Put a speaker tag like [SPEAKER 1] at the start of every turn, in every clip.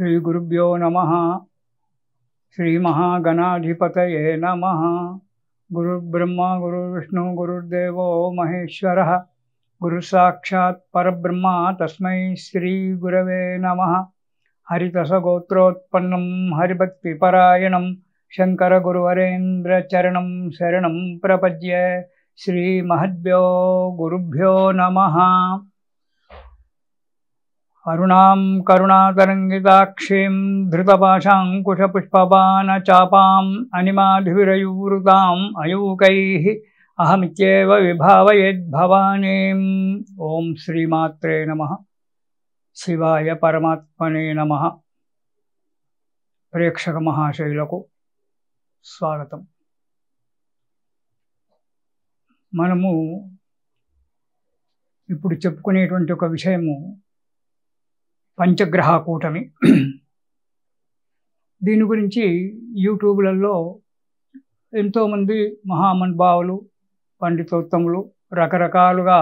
[SPEAKER 1] श्रीगुरुभ्यो नमः श्रीमहागणाधिपतये नमः गुरुर्ब्रह्मा गुरुर्विष्णु गुरुर्देवो महेश्वरः गुरुसाक्षात् परब्रह्मा तस्मै श्रीगुरवे नमः हरितसगोत्रोत्पन्नं हरिभक्तिपरायणं शङ्करगुरुवरेन्द्रचरणं शरणं प्रपद्ये श्रीमहद्भ्यो गुरुभ्यो नमः అరుణాం కరుణాతరంగితాక్షీం ధృతపాశాంకుశపుష్పపానచాపాం అనిమాధిరయూరుతాం అయూకై అహమిత్యేవ విభావయేద్భవానీం ఓం శ్రీమాత్రే నమ శివాయ పరమాత్మనే నమ ప్రేక్షక మహాశైలకు స్వాగతం మనము ఇప్పుడు చెప్పుకునేటువంటి ఒక విషయము పంచగ్రహ కూటమి దీని గురించి యూట్యూబ్లలో ఎంతోమంది మహామన్భావులు పండితోత్తములు రకరకాలుగా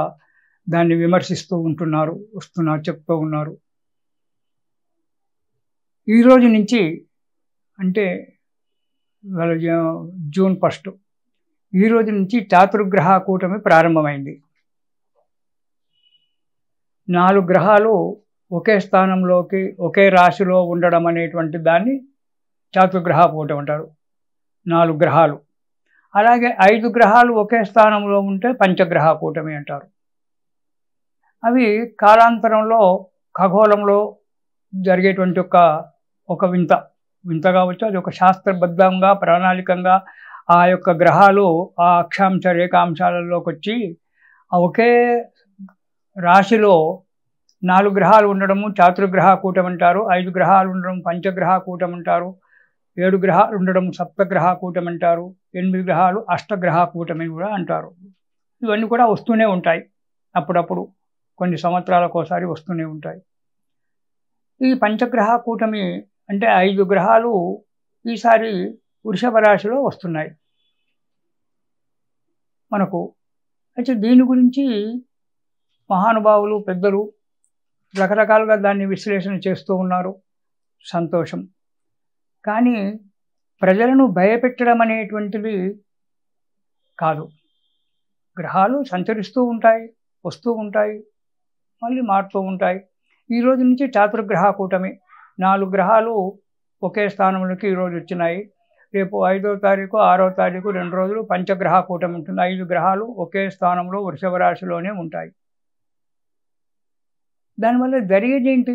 [SPEAKER 1] దాన్ని విమర్శిస్తూ ఉంటున్నారు వస్తున్నారు చెప్తూ ఉన్నారు ఈరోజు నుంచి అంటే జూన్ ఫస్ట్ ఈరోజు నుంచి చాతుర్గ్రహ కూటమి ప్రారంభమైంది నాలుగు గ్రహాలు ఒకే స్థానంలోకి ఒకే రాశిలో ఉండడం అనేటువంటి దాన్ని చాతుగ్రహ పోటీ అంటారు నాలుగు గ్రహాలు అలాగే ఐదు గ్రహాలు ఒకే స్థానంలో ఉంటే పంచగ్రహ కూటమి అంటారు అవి కాలాంతరంలో ఖగోళంలో జరిగేటువంటి ఒక ఒక వింత వింత కావచ్చు అది ఒక శాస్త్రబద్ధంగా ప్రణాళికంగా ఆ యొక్క గ్రహాలు ఆ అక్షాంశ రేఖాంశాలలోకి వచ్చి ఒకే రాశిలో నాలుగు గ్రహాలు ఉండడము చాతుర్గ్రహ కూటం అంటారు ఐదు గ్రహాలు ఉండడం పంచగ్రహ కూటం అంటారు ఏడు గ్రహాలు ఉండడం సప్తగ్రహ కూటం అంటారు ఎనిమిది గ్రహాలు అష్టగ్రహ కూటమి కూడా అంటారు ఇవన్నీ కూడా వస్తూనే ఉంటాయి అప్పుడప్పుడు కొన్ని సంవత్సరాలకోసారి వస్తూనే ఉంటాయి ఈ పంచగ్రహ కూటమి అంటే ఐదు గ్రహాలు ఈసారి వృషభ రాశిలో వస్తున్నాయి మనకు అయితే దీని గురించి మహానుభావులు పెద్దలు రకరకాలుగా దాన్ని విశ్లేషణ చేస్తూ ఉన్నారు సంతోషం కానీ ప్రజలను భయపెట్టడం అనేటువంటిది కాదు గ్రహాలు సంచరిస్తూ ఉంటాయి వస్తూ ఉంటాయి మళ్ళీ మారుతూ ఉంటాయి ఈ రోజు నుంచి చాతుర్గ్రహ కూటమి నాలుగు గ్రహాలు ఒకే స్థానంలోకి ఈరోజు వచ్చినాయి రేపు ఐదో తారీఖు ఆరో తారీఖు రెండు రోజులు పంచగ్రహ కూటమి ఉంటుంది ఐదు గ్రహాలు ఒకే స్థానంలో వృషభ రాశిలోనే ఉంటాయి దానివల్ల జరిగేది ఏంటి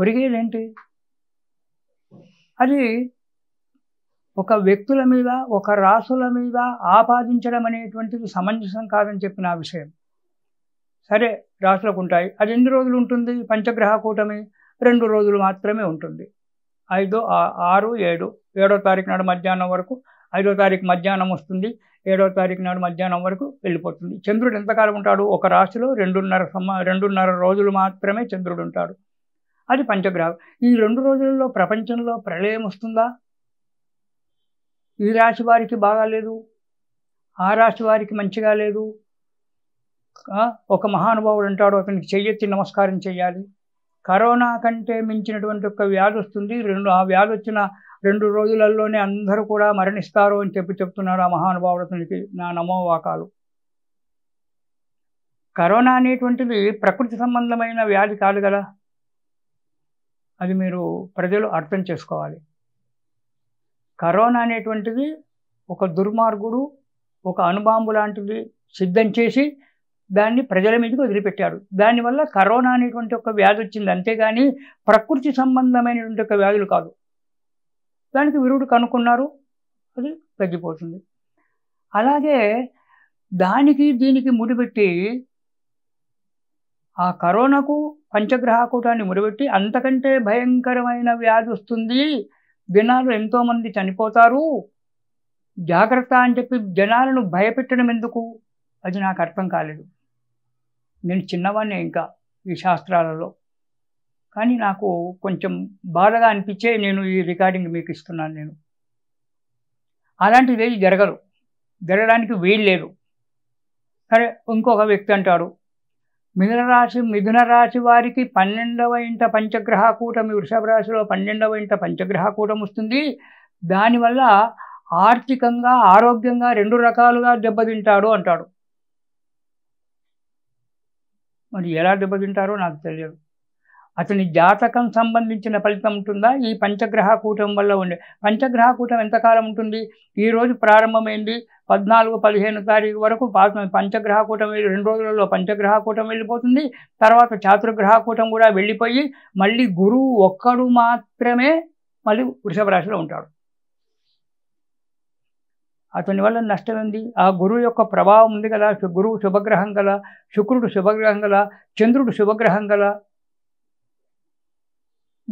[SPEAKER 1] ఒరిగేది ఏంటి అది ఒక వ్యక్తుల మీద ఒక రాసుల మీద ఆపాదించడం అనేటువంటిది సమంజసం కాదని చెప్పిన ఆ విషయం సరే రాసులకు ఉంటాయి అది ఎన్ని రోజులు ఉంటుంది పంచగ్రహ కూటమి రెండు రోజులు మాత్రమే ఉంటుంది ఐదు ఆరు ఏడు ఏడో తారీఖు నాడు మధ్యాహ్నం వరకు ఐదో తారీఖు మధ్యాహ్నం వస్తుంది ఏడో తారీఖు నాడు మధ్యాహ్నం వరకు వెళ్ళిపోతుంది చంద్రుడు ఎంతకాలం ఉంటాడు ఒక రాశిలో రెండున్నర సమ రెండున్నర రోజులు మాత్రమే చంద్రుడు ఉంటాడు అది పంచగ్రహం ఈ రెండు రోజులలో ప్రపంచంలో ప్రళయం వస్తుందా ఈ రాశి వారికి బాగాలేదు ఆ రాశి వారికి మంచిగా లేదు ఒక మహానుభావుడు అంటాడు అతనికి చెయ్యెత్తి నమస్కారం చేయాలి కరోనా కంటే మించినటువంటి ఒక వ్యాధి వస్తుంది రెండు ఆ వ్యాధి వచ్చిన రెండు రోజులలోనే అందరూ కూడా మరణిస్తారు అని చెప్పి చెప్తున్నారు ఆ మహానుభావుడికి నా నమోవాకాలు కరోనా అనేటువంటిది ప్రకృతి సంబంధమైన వ్యాధి కాదు కదా అది మీరు ప్రజలు అర్థం చేసుకోవాలి కరోనా అనేటువంటిది ఒక దుర్మార్గుడు ఒక అనుబాంబు లాంటిది సిద్ధం చేసి దాన్ని ప్రజల మీదకి వదిలిపెట్టాడు దానివల్ల కరోనా అనేటువంటి ఒక వ్యాధి వచ్చింది అంతేగాని ప్రకృతి సంబంధమైనటువంటి ఒక వ్యాధులు కాదు దానికి విరుడు కనుక్కున్నారు అది తగ్గిపోతుంది అలాగే దానికి దీనికి ముడిపెట్టి ఆ కరోనాకు పంచగ్రహకూటాన్ని ముడిపెట్టి అంతకంటే భయంకరమైన వ్యాధి వస్తుంది జనాలు ఎంతోమంది చనిపోతారు జాగ్రత్త అని చెప్పి జనాలను భయపెట్టడం ఎందుకు అది నాకు అర్థం కాలేదు నేను చిన్నవాడిని ఇంకా ఈ శాస్త్రాలలో కానీ నాకు కొంచెం బాధగా అనిపించే నేను ఈ రికార్డింగ్ మీకు ఇస్తున్నాను నేను అలాంటిది జరగరు జరగడానికి వీలు లేదు సరే ఇంకొక వ్యక్తి అంటాడు మిథున రాశి మిథున రాశి వారికి పన్నెండవ ఇంట పంచగ్రహ కూటమి వృషభ రాశిలో పన్నెండవ ఇంట పంచగ్రహ కూటమి వస్తుంది దానివల్ల ఆర్థికంగా ఆరోగ్యంగా రెండు రకాలుగా దెబ్బతింటాడు అంటాడు మరి ఎలా దెబ్బతింటారో నాకు తెలియదు అతని జాతకం సంబంధించిన ఫలితం ఉంటుందా ఈ పంచగ్రహ కూటం వల్ల ఉండే పంచగ్రహ కూటం ఎంతకాలం ఉంటుంది ఈరోజు ప్రారంభమైంది పద్నాలుగు పదిహేను తారీఖు వరకు పంచగ్రహ కూటం వెళ్ళి రెండు రోజులలో పంచగ్రహ కూటం వెళ్ళిపోతుంది తర్వాత చాతుర్గ్రహ కూటం కూడా వెళ్ళిపోయి మళ్ళీ గురువు ఒక్కడు మాత్రమే మళ్ళీ వృషభ రాశిలో ఉంటాడు అతని వల్ల నష్టం ఉంది ఆ గురువు యొక్క ప్రభావం ఉంది కదా గురువు శుభగ్రహం గల శుక్రుడు శుభగ్రహం గల చంద్రుడు శుభగ్రహం గల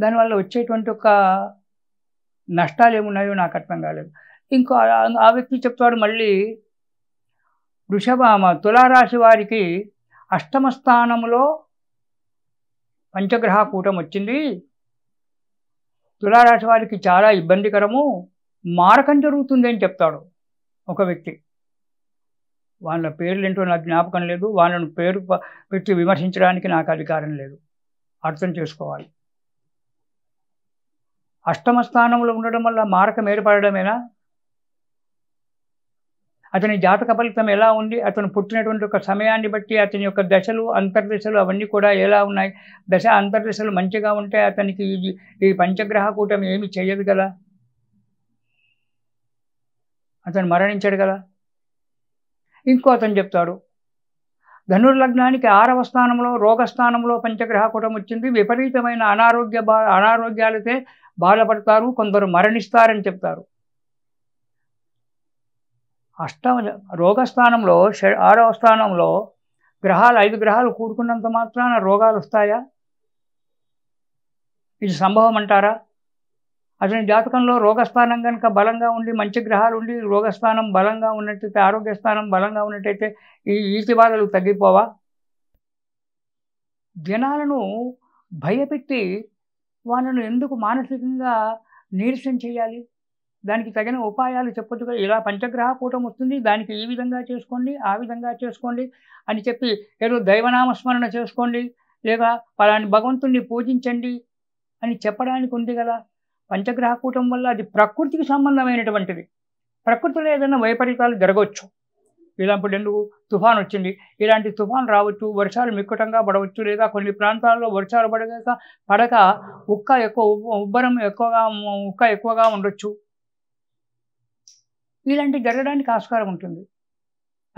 [SPEAKER 1] దానివల్ల వచ్చేటువంటి ఒక నష్టాలు ఏమున్నాయో నాకు అర్థం కాలేదు ఇంకో ఆ వ్యక్తి చెప్తాడు మళ్ళీ వృషభ తులారాశి వారికి అష్టమ స్థానంలో పంచగ్రహ కూటం వచ్చింది తులారాశి వారికి చాలా ఇబ్బందికరము మారకం జరుగుతుంది అని చెప్తాడు ఒక వ్యక్తి వాళ్ళ పేర్లు ఏంటో నాకు జ్ఞాపకం లేదు వాళ్ళను పేరు పెట్టి విమర్శించడానికి నాకు అధికారం లేదు అర్థం చేసుకోవాలి అష్టమ స్థానంలో ఉండడం వల్ల మారకం ఏర్పడమేనా అతని జాతక ఫలితం ఎలా ఉంది అతను పుట్టినటువంటి ఒక సమయాన్ని బట్టి అతని యొక్క దశలు అంతర్దశలు అవన్నీ కూడా ఎలా ఉన్నాయి దశ అంతర్దశలు మంచిగా ఉంటే అతనికి ఈ పంచగ్రహ కూటమి ఏమి చేయదు కదా అతను మరణించాడు కదా ఇంకో అతను చెప్తాడు ధనుర్లగ్నానికి ఆరవ స్థానంలో రోగస్థానంలో పంచగ్రహ కూటం వచ్చింది విపరీతమైన అనారోగ్య బా అనారోగ్యాలతో బాధపడతారు కొందరు మరణిస్తారని చెప్తారు అష్టమ రోగస్థానంలో ఆరవ స్థానంలో గ్రహాలు ఐదు గ్రహాలు కూడుకున్నంత మాత్రాన రోగాలు వస్తాయా ఇది సంభవం అంటారా అతని జాతకంలో రోగస్థానం కనుక బలంగా ఉండి మంచి గ్రహాలు ఉండి రోగస్థానం బలంగా ఉన్నట్టయితే ఆరోగ్యస్థానం బలంగా ఉన్నట్టయితే ఈ ఈతి బాధలు తగ్గిపోవా జనాలను భయపెట్టి వాళ్ళను ఎందుకు మానసికంగా నీరసం చేయాలి దానికి తగిన ఉపాయాలు చెప్పొచ్చు కదా ఇలా పంచగ్రహ కూటం వస్తుంది దానికి ఈ విధంగా చేసుకోండి ఆ విధంగా చేసుకోండి అని చెప్పి ఏదో దైవనామస్మరణ చేసుకోండి లేదా పలాని భగవంతుణ్ణి పూజించండి అని చెప్పడానికి ఉంది కదా పంచగ్రహ కూటం వల్ల అది ప్రకృతికి సంబంధమైనటువంటిది ప్రకృతిలో ఏదైనా వైపరీతాలు జరగవచ్చు ఇలాంటి ఎందుకు తుఫాన్ వచ్చింది ఇలాంటి తుఫాన్ రావచ్చు వర్షాలు మిక్కుటంగా పడవచ్చు లేదా కొన్ని ప్రాంతాల్లో వర్షాలు పడక పడక ఉక్క ఎక్కువ ఉబ్బరం ఎక్కువగా ఉక్క ఎక్కువగా ఉండొచ్చు ఇలాంటి జరగడానికి ఆస్కారం ఉంటుంది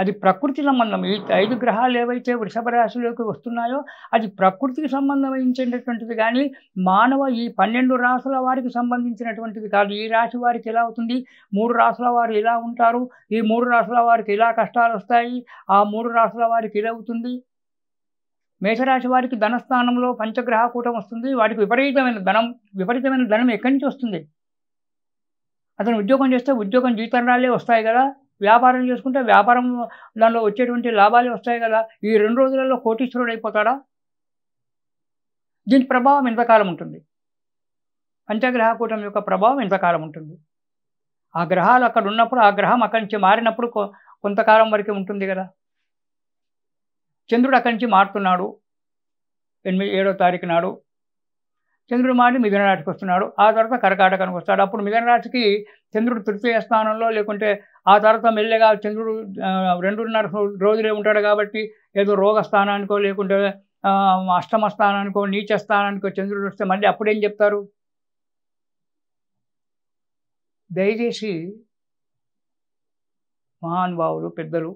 [SPEAKER 1] అది ప్రకృతి సంబంధం ఈ ఐదు గ్రహాలు ఏవైతే వృషభ రాశిలోకి వస్తున్నాయో అది ప్రకృతికి సంబంధించినటువంటిది కానీ మానవ ఈ పన్నెండు రాసుల వారికి సంబంధించినటువంటిది కాదు ఈ రాశి వారికి ఎలా అవుతుంది మూడు రాసుల వారు ఇలా ఉంటారు ఈ మూడు రాసుల వారికి ఇలా కష్టాలు వస్తాయి ఆ మూడు రాసుల వారికి ఇదవుతుంది మేషరాశి వారికి ధనస్థానంలో పంచగ్రహ కూటం వస్తుంది వాటికి విపరీతమైన ధనం విపరీతమైన ధనం ఎక్కడి నుంచి వస్తుంది అతను ఉద్యోగం చేస్తే ఉద్యోగం రాలే వస్తాయి కదా వ్యాపారం చేసుకుంటే వ్యాపారం దానిలో వచ్చేటువంటి లాభాలు వస్తాయి కదా ఈ రెండు రోజులలో కోటీశ్వరుడు అయిపోతాడా దీని ప్రభావం ఎంతకాలం ఉంటుంది పంచగ్రహ కూటం యొక్క ప్రభావం ఎంతకాలం ఉంటుంది ఆ గ్రహాలు అక్కడ ఉన్నప్పుడు ఆ గ్రహం అక్కడి నుంచి మారినప్పుడు కొంతకాలం వరకే ఉంటుంది కదా చంద్రుడు అక్కడి నుంచి మారుతున్నాడు ఎనిమిది ఏడో తారీఖు నాడు చంద్రుడు మారి మిథున రాశికి వస్తున్నాడు ఆ తర్వాత కర్కాటకానికి వస్తాడు అప్పుడు మిథున రాశికి చంద్రుడు తృతీయ స్థానంలో లేకుంటే ఆ తర్వాత మెల్లగా చంద్రుడు రెండున్నర రోజులే ఉంటాడు కాబట్టి ఏదో రోగ స్థానానికో లేకుంటే అష్టమ స్థానానికో నీచ స్థానానికో చంద్రుడు వస్తే మళ్ళీ అప్పుడేం చెప్తారు దయచేసి మహానుభావులు పెద్దలు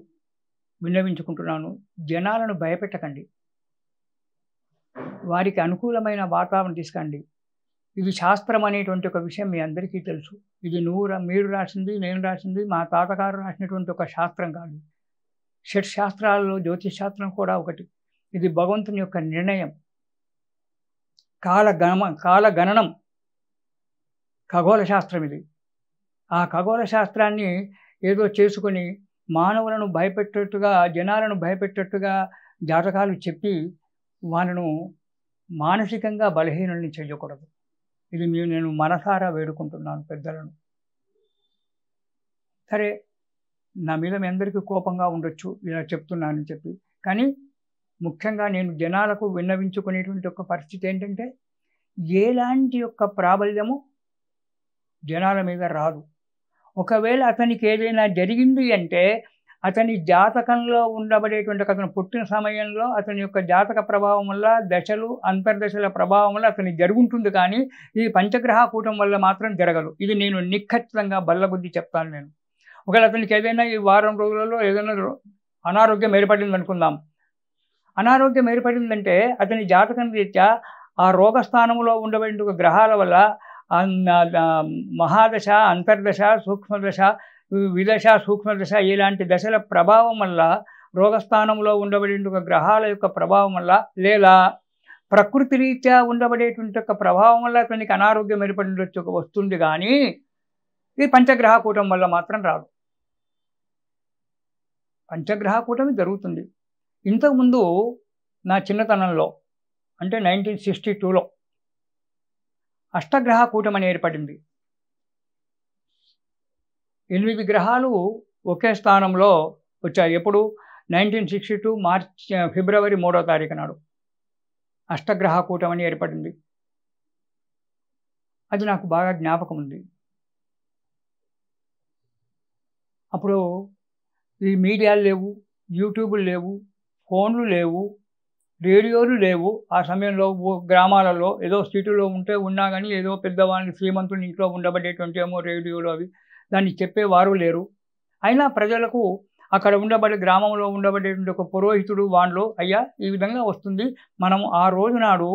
[SPEAKER 1] విన్నవించుకుంటున్నాను జనాలను భయపెట్టకండి వారికి అనుకూలమైన వాతావరణం తీసుకోండి ఇది శాస్త్రం అనేటువంటి ఒక విషయం మీ అందరికీ తెలుసు ఇది నువ్వు మీరు రాసింది నేను రాసింది మా తాతగారు రాసినటువంటి ఒక శాస్త్రం కాదు షట్ శాస్త్రాలలో జ్యోతిష్ శాస్త్రం కూడా ఒకటి ఇది భగవంతుని యొక్క నిర్ణయం కాలగణ కాలగణనం ఖగోళ శాస్త్రం ఇది ఆ ఖగోళ శాస్త్రాన్ని ఏదో చేసుకొని మానవులను భయపెట్టేట్టుగా జనాలను భయపెట్టేట్టుగా జాతకాలు చెప్పి వాళ్ళను మానసికంగా బలహీనుల్ని చేయకూడదు ఇది నేను మనసారా వేడుకుంటున్నాను పెద్దలను సరే నా మీద మీ అందరికీ కోపంగా ఉండొచ్చు ఇలా చెప్తున్నానని చెప్పి కానీ ముఖ్యంగా నేను జనాలకు విన్నవించుకునేటువంటి ఒక పరిస్థితి ఏంటంటే ఎలాంటి యొక్క ప్రాబల్యము జనాల మీద రాదు ఒకవేళ అతనికి ఏదైనా జరిగింది అంటే అతని జాతకంలో ఉండబడేటువంటి అతను పుట్టిన సమయంలో అతని యొక్క జాతక ప్రభావం వల్ల దశలు అంతర్దశల ప్రభావం వల్ల అతని జరుగుంటుంది కానీ ఈ పంచగ్రహ కూటం వల్ల మాత్రం జరగదు ఇది నేను నిఖచ్చితంగా బల్లబుద్ధి చెప్తాను నేను ఒకవేళ అతనికి ఏదైనా ఈ వారం రోజులలో ఏదైనా అనారోగ్యం ఏర్పడింది అనుకుందాం అనారోగ్యం ఏర్పడిందంటే అతని జాతకం రీత్యా ఆ రోగస్థానంలో ఉండబడిన గ్రహాల వల్ల మహాదశ అంతర్దశ సూక్ష్మదశ విదశ సూక్ష్మదశ ఇలాంటి దశల ప్రభావం వల్ల రోగస్థానంలో ఉండబడిన గ్రహాల యొక్క ప్రభావం వల్ల లేదా ప్రకృతి రీత్యా ఉండబడేటువంటి యొక్క ప్రభావం వల్ల అతనికి అనారోగ్యం ఏర్పడినట్టు వస్తుంది కానీ ఇది పంచగ్రహ కూటం వల్ల మాత్రం రాదు పంచగ్రహ కూటమి జరుగుతుంది ఇంతకుముందు నా చిన్నతనంలో అంటే నైన్టీన్ సిక్స్టీ టూలో అష్టగ్రహ కూటమని ఏర్పడింది ఎనిమిది గ్రహాలు ఒకే స్థానంలో వచ్చాయి ఎప్పుడు నైన్టీన్ సిక్స్టీ టూ మార్చ్ ఫిబ్రవరి మూడో తారీఖు నాడు అష్టగ్రహ కూటమని ఏర్పడింది అది నాకు బాగా జ్ఞాపకం ఉంది అప్పుడు ఈ మీడియాలు లేవు యూట్యూబ్లు లేవు ఫోన్లు లేవు రేడియోలు లేవు ఆ సమయంలో గ్రామాలలో ఏదో సిటీలో ఉంటే ఉన్నా కానీ ఏదో పెద్దవాళ్ళని శ్రీమంతుని ఇంట్లో ఉండబడేటువంటి ఏమో రేడియోలు అవి దాన్ని చెప్పేవారు లేరు అయినా ప్రజలకు అక్కడ ఉండబడే గ్రామంలో ఉండబడేటువంటి ఒక పురోహితుడు వాళ్ళు అయ్యా ఈ విధంగా వస్తుంది మనం ఆ రోజు నాడు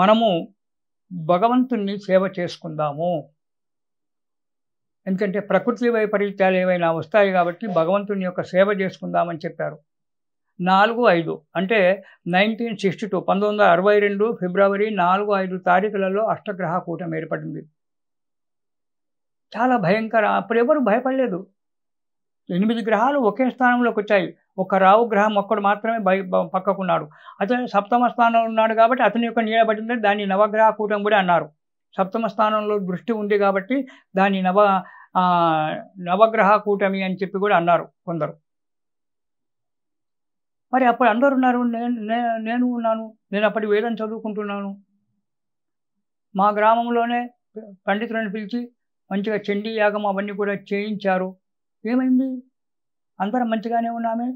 [SPEAKER 1] మనము భగవంతుణ్ణి సేవ చేసుకుందాము ఎందుకంటే ప్రకృతి వైపరీత్యాలు ఏవైనా వస్తాయి కాబట్టి భగవంతుని యొక్క సేవ చేసుకుందామని చెప్పారు నాలుగు ఐదు అంటే నైన్టీన్ సిక్స్టీ టూ పంతొమ్మిది వందల అరవై రెండు ఫిబ్రవరి నాలుగు ఐదు తారీఖులలో అష్టగ్రహ కూటమి ఏర్పడింది చాలా భయంకర అప్పుడు ఎవరు భయపడలేదు ఎనిమిది గ్రహాలు ఒకే స్థానంలోకి వచ్చాయి ఒక రావు గ్రహం ఒక్కడు మాత్రమే భయ పక్కకున్నాడు అతను సప్తమ స్థానంలో ఉన్నాడు కాబట్టి అతని యొక్క నీడబడింది దాన్ని నవగ్రహ కూటం కూడా అన్నారు సప్తమ స్థానంలో దృష్టి ఉంది కాబట్టి దాన్ని నవ నవగ్రహ కూటమి అని చెప్పి కూడా అన్నారు కొందరు మరి అప్పుడు అందరు ఉన్నారు నేను ఉన్నాను నేను అప్పటి వేదం చదువుకుంటున్నాను మా గ్రామంలోనే పండితులను పిలిచి మంచిగా చండీ యాగం అవన్నీ కూడా చేయించారు ఏమైంది అందరం మంచిగానే ఉన్నామే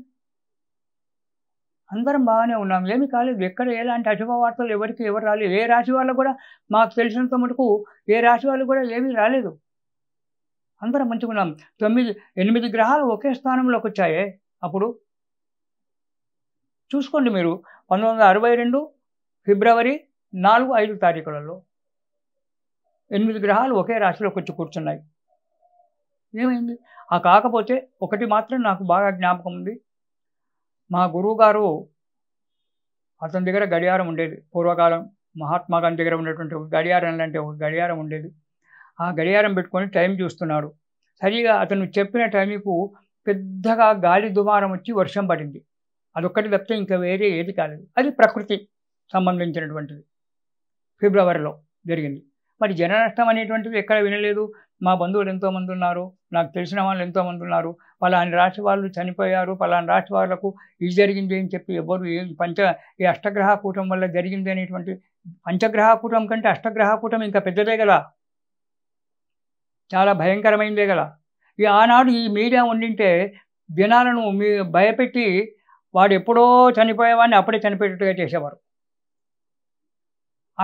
[SPEAKER 1] అందరం బాగానే ఉన్నాం ఏమి కాలేదు ఎక్కడ ఎలాంటి అశుభ వార్తలు ఎవరికి ఎవరు రాలేదు ఏ రాశి వాళ్ళు కూడా మాకు తెలిసినంత మటుకు ఏ రాశి వాళ్ళు కూడా ఏమీ రాలేదు అందరం మంచిగా ఉన్నాం తొమ్మిది ఎనిమిది గ్రహాలు ఒకే స్థానంలోకి వచ్చాయే అప్పుడు చూసుకోండి మీరు పంతొమ్మిది వందల అరవై రెండు ఫిబ్రవరి నాలుగు ఐదు తారీఖులలో ఎనిమిది గ్రహాలు ఒకే రాశిలోకి వచ్చి కూర్చున్నాయి ఏమైంది ఆ కాకపోతే ఒకటి మాత్రం నాకు బాగా జ్ఞాపకం ఉంది మా గురువుగారు అతని దగ్గర గడియారం ఉండేది పూర్వకాలం మహాత్మా గాంధీ దగ్గర ఉన్నటువంటి ఒక గడియారం లాంటి ఒక గడియారం ఉండేది ఆ గడియారం పెట్టుకొని టైం చూస్తున్నాడు సరిగా అతను చెప్పిన టైంకు పెద్దగా గాలి దుమారం వచ్చి వర్షం పడింది అదొక్కటి తప్పితే ఇంకా వేరే ఏది కాలేదు అది ప్రకృతి సంబంధించినటువంటిది ఫిబ్రవరిలో జరిగింది మరి జన నష్టం అనేటువంటివి ఎక్కడ వినలేదు మా బంధువులు ఎంతోమంది ఉన్నారు నాకు తెలిసిన వాళ్ళు ఎంతోమంది ఉన్నారు పలాని రాష్ట్ర వాళ్ళు చనిపోయారు పలాని రాష్ట్ర వాళ్ళకు ఇది జరిగింది అని చెప్పి ఎవరు ఏ పంచ ఈ అష్టగ్రహ కూటం వల్ల జరిగింది అనేటువంటి పంచగ్రహ కూటం కంటే అష్టగ్రహ కూటం ఇంకా పెద్దదే కదా చాలా భయంకరమైందే కదా ఈ ఆనాడు ఈ మీడియా ఉండింటే జనాలను మీ భయపెట్టి వాడు ఎప్పుడో చనిపోయేవాడిని అప్పుడే చనిపోయేటట్టుగా చేసేవారు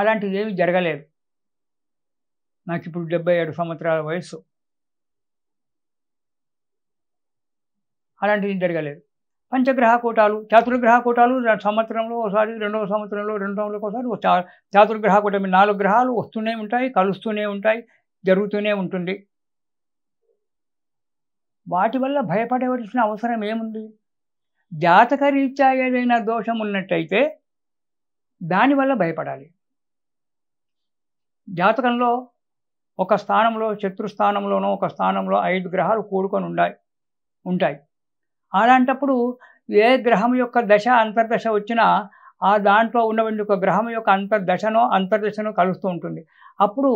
[SPEAKER 1] అలాంటిది ఏమి జరగలేదు నాకు ఇప్పుడు డెబ్బై ఏడు సంవత్సరాల వయస్సు అలాంటిది జరగలేదు పంచగ్రహ కూటాలు చాతుర్గ్రహ కూటాలు సంవత్సరంలో ఒకసారి రెండవ సంవత్సరంలో రెండవ ఒకసారి చాతుర్గ్రహ కూటమి నాలుగు గ్రహాలు వస్తూనే ఉంటాయి కలుస్తూనే ఉంటాయి జరుగుతూనే ఉంటుంది వాటి వల్ల భయపడవలసిన అవసరం ఏముంది రీత్యా ఏదైనా దోషం ఉన్నట్టయితే దానివల్ల భయపడాలి జాతకంలో ఒక స్థానంలో శత్రు స్థానంలోనో ఒక స్థానంలో ఐదు గ్రహాలు కూడుకొని ఉండాలి ఉంటాయి అలాంటప్పుడు ఏ గ్రహం యొక్క దశ అంతర్దశ వచ్చినా ఆ దాంట్లో ఉన్నటువంటి ఒక గ్రహం యొక్క అంతర్దశనో అంతర్దశనో కలుస్తూ ఉంటుంది అప్పుడు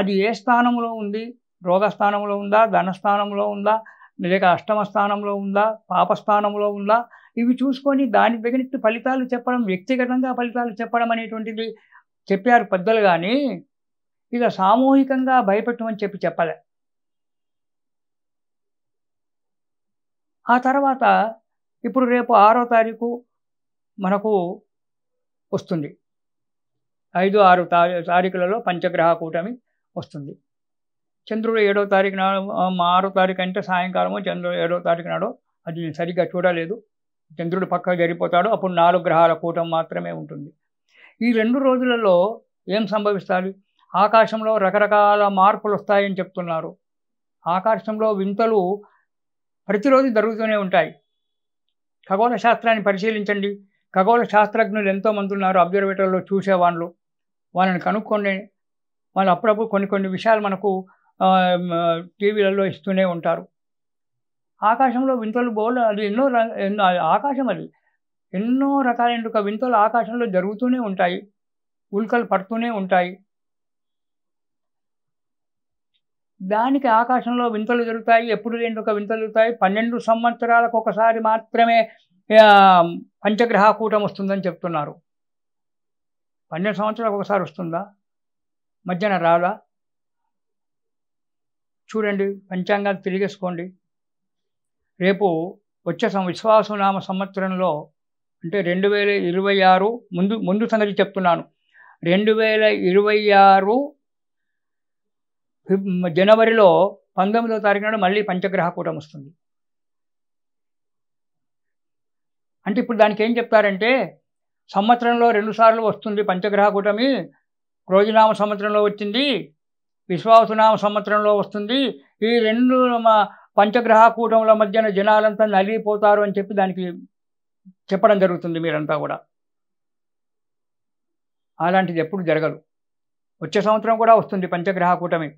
[SPEAKER 1] అది ఏ స్థానంలో ఉంది రోగస్థానంలో ఉందా ధనస్థానంలో ఉందా లేక అష్టమ స్థానంలో ఉందా పాపస్థానంలో ఉందా ఇవి చూసుకొని దాని తగినట్టు ఫలితాలు చెప్పడం వ్యక్తిగతంగా ఫలితాలు చెప్పడం అనేటువంటిది చెప్పారు పెద్దలు కానీ ఇక సామూహికంగా భయపెట్టమని చెప్పి చెప్పలే ఆ తర్వాత ఇప్పుడు రేపు ఆరో తారీఖు మనకు వస్తుంది ఐదు ఆరు తారీ తారీఖులలో పంచగ్రహ కూటమి వస్తుంది చంద్రుడు ఏడో తారీఖు నాడు ఆరో తారీఖు అంటే సాయంకాలము చంద్రుడు ఏడో తారీఖు నాడు అది నేను సరిగ్గా చూడలేదు చంద్రుడు పక్కకు జరిగిపోతాడు అప్పుడు నాలుగు గ్రహాల కూటం మాత్రమే ఉంటుంది ఈ రెండు రోజులలో ఏం సంభవిస్తారు ఆకాశంలో రకరకాల మార్పులు వస్తాయని చెప్తున్నారు ఆకాశంలో వింతలు ప్రతిరోజు జరుగుతూనే ఉంటాయి ఖగోళ శాస్త్రాన్ని పరిశీలించండి ఖగోళ శాస్త్రజ్ఞులు ఎంతోమంది ఉన్నారు అబ్జర్వేటర్లో చూసేవాళ్ళు వాళ్ళని కనుక్కొని వాళ్ళు అప్పుడప్పుడు కొన్ని కొన్ని విషయాలు మనకు టీవీలలో ఇస్తూనే ఉంటారు ఆకాశంలో వింతలు బోల్ అది ఎన్నో ఎన్నో ఆకాశం అది ఎన్నో రకాలైన వింతలు ఆకాశంలో జరుగుతూనే ఉంటాయి ఉల్కలు పడుతూనే ఉంటాయి దానికి ఆకాశంలో వింతలు జరుగుతాయి ఎప్పుడు లేని ఒక వింతలు జరుగుతాయి పన్నెండు సంవత్సరాలకు ఒకసారి మాత్రమే పంచగ్రహ కూటం వస్తుందని చెప్తున్నారు పన్నెండు సంవత్సరాలకు ఒకసారి వస్తుందా మధ్యాహ్నం రాదా చూడండి పంచాంగాలు తిరిగేసుకోండి రేపు వచ్చే సం విశ్వాసనామ సంవత్సరంలో అంటే రెండు వేల ఇరవై ఆరు ముందు ముందు సంగతి చెప్తున్నాను రెండు వేల ఇరవై ఆరు జనవరిలో పంతొమ్మిదవ తారీఖు నాడు మళ్ళీ పంచగ్రహ కూటం వస్తుంది అంటే ఇప్పుడు దానికి ఏం చెప్తారంటే సంవత్సరంలో రెండుసార్లు వస్తుంది పంచగ్రహ కూటమి క్రోజనామ సంవత్సరంలో వచ్చింది విశ్వాసనామ సంవత్సరంలో వస్తుంది ఈ రెండు పంచగ్రహ కూటముల మధ్యన జనాలంతా నలిగిపోతారు అని చెప్పి దానికి చెప్పడం జరుగుతుంది మీరంతా కూడా అలాంటిది ఎప్పుడు జరగదు వచ్చే సంవత్సరం కూడా వస్తుంది పంచగ్రహ కూటమి